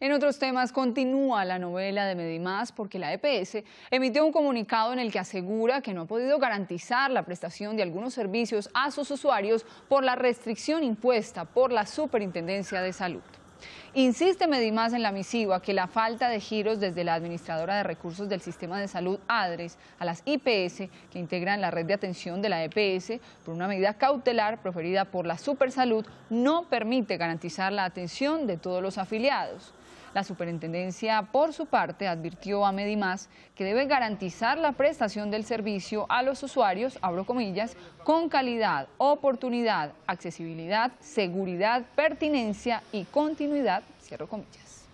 En otros temas, continúa la novela de Medimás porque la EPS emitió un comunicado en el que asegura que no ha podido garantizar la prestación de algunos servicios a sus usuarios por la restricción impuesta por la Superintendencia de Salud. Insiste Medimás en la misiva que la falta de giros desde la Administradora de Recursos del Sistema de Salud ADRES a las IPS que integran la red de atención de la EPS por una medida cautelar proferida por la Supersalud no permite garantizar la atención de todos los afiliados. La superintendencia, por su parte, advirtió a Medimás que debe garantizar la prestación del servicio a los usuarios, abro comillas, con calidad, oportunidad, accesibilidad, seguridad, pertinencia y continuidad, cierro comillas.